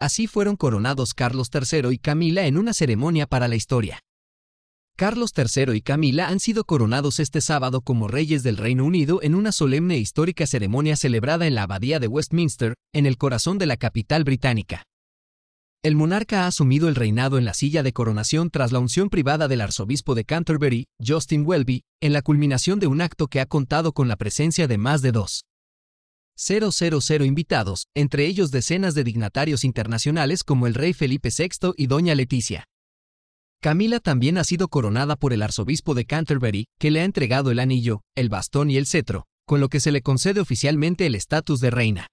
Así fueron coronados Carlos III y Camila en una ceremonia para la historia. Carlos III y Camila han sido coronados este sábado como reyes del Reino Unido en una solemne e histórica ceremonia celebrada en la Abadía de Westminster, en el corazón de la capital británica. El monarca ha asumido el reinado en la silla de coronación tras la unción privada del arzobispo de Canterbury, Justin Welby, en la culminación de un acto que ha contado con la presencia de más de dos 000 invitados, entre ellos decenas de dignatarios internacionales como el rey Felipe VI y doña Leticia. Camila también ha sido coronada por el arzobispo de Canterbury, que le ha entregado el anillo, el bastón y el cetro, con lo que se le concede oficialmente el estatus de reina.